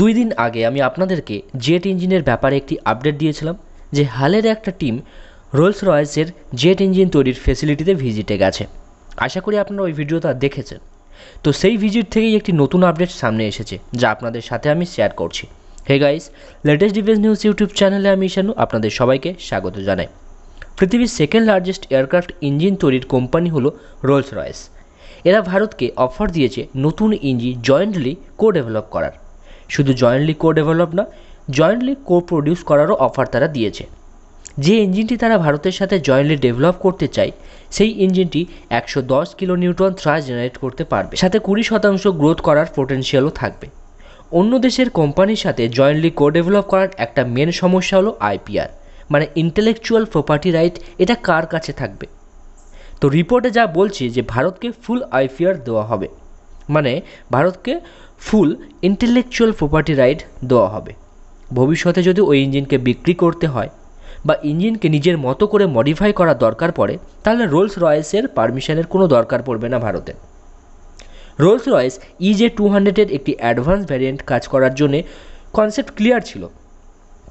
দুই দিন আগে আমি আপনাদেরকে জেট ইঞ্জিনের ব্যাপারে একটি আপডেট দিয়েছিলাম যে হালের একটা টিম রোলস রয়েসের জেট ইঞ্জিন তৈরির ফেসিলিটিতে ভিজিটে গেছে আশা করি আপনারা ওই ভিডিওটা দেখেছেন তো সেই ভিজিট থেকেই একটি নতুন আপডেট সামনে এসেছে যা আপনাদের সাথে আমি শেয়ার করছি hey guys latest defence news YouTube চ্যানেলে আমি ইশানু আপনাদের সবাইকে স্বাগত জানাই পৃথিবীর সেকেন্ড লার্জেস্ট এয়ারক্রাফট ইঞ্জিন তৈরির কোম্পানি হলো রোলস রয়েস এরা ভারতকে অফার দিয়েছে নতুন ইঞ্জিন জয়েন্টলি কো ডেভেলপ করার শুধু জয়েন্টলি কো ডেভেলপ না জয়েন্টলি কো প্রডিউস করারও অফার তারা দিয়েছে যে ইঞ্জিনটি তারা ভারতের সাথে জয়েন্টলি ডেভেলপ করতে চায় সেই ইঞ্জিনটি একশো দশ কিলো নিউটন থ্রাস জেনারেট করতে পারবে সাথে কুড়ি শতাংশ গ্রোথ করার পোটেনশিয়ালও থাকবে অন্য দেশের কোম্পানির সাথে জয়েন্টলি কো ডেভেলপ করার একটা মেন সমস্যা হলো আইপিআর মানে ইন্টেলেকচুয়াল প্রপার্টি রাইট এটা কার কাছে থাকবে তো রিপোর্টে যা বলছে যে ভারতকে ফুল আইপিআর দেওয়া হবে মানে ভারতকে ফুল ইন্টেলেকচুয়াল প্রপার্টি রাইট দেওয়া হবে ভবিষ্যতে যদি ওই ইঞ্জিনকে বিক্রি করতে হয় বা ইঞ্জিনকে নিজের মতো করে মডিফাই করা দরকার পড়ে তাহলে রোলস রয়েসের পারমিশনের কোনো দরকার পড়বে না ভারতে রোলস রয়েস ইজে টু হান্ড্রেডের একটি অ্যাডভান্স ভ্যারিয়েন্ট কাজ করার জন্যে কনসেপ্ট ক্লিয়ার ছিল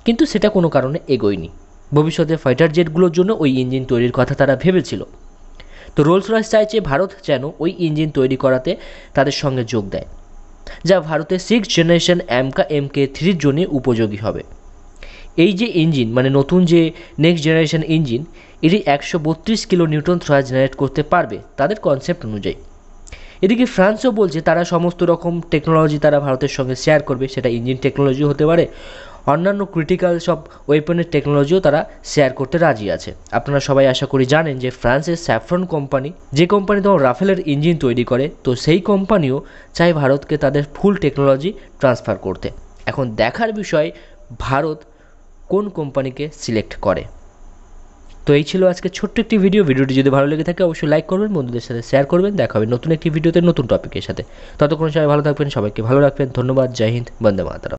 কিন্তু সেটা কোনো কারণে এগোয়নি ভবিষ্যতে ফাইটার জেটগুলোর জন্য ওই ইঞ্জিন তৈরির কথা তারা ভেবেছিল তো রোলস রয়েস চাইছে ভারত যেন ওই ইঞ্জিন তৈরি করাতে তাদের সঙ্গে যোগ দেয় যা ভারতের six generation AMCA M K থ্রির জন্য উপযোগী হবে এই যে ইঞ্জিন মানে নতুন যে নেক্সট জেনারেশন ইঞ্জিন এটি একশো বত্রিশ কিলো নিউটন থ্রয়া জেনারেট করতে পারবে তাদের কনসেপ্ট অনুযায়ী এদিকে ফ্রান্সও বলছে তারা সমস্ত রকম টেকনোলজি তারা ভারতের সঙ্গে শেয়ার করবে সেটা ইঞ্জিন টেকনোলজি হতে পারে অন্যান্য ক্রিটিক্যাল সব ওয়েপনের টেকনোলজিও তারা শেয়ার করতে রাজি আছে আপনারা সবাই আশা করি জানেন যে ফ্রান্সের স্যাফ্রন কোম্পানি যে কোম্পানি তখন রাফেলের ইঞ্জিন তৈরি করে তো সেই কোম্পানিও চায় ভারতকে তাদের ফুল টেকনোলজি ট্রান্সফার করতে এখন দেখার বিষয় ভারত কোন কোম্পানিকে সিলেক্ট করে তো এই ছিল আজকে ছোট্ট একটি ভিডিও ভিডিওটি যদি ভালো লেগে থাকে অবশ্যই লাইক করবেন বন্ধুদের সাথে শেয়ার করবেন দেখা হবে নতুন একটি ভিডিওতে নতুন টপিকের সাথে ততক্ষণ সবাই ভালো থাকবেন সবাইকে ভালো রাখবেন ধন্যবাদ জয় হিন্দ বন্দে মাতারা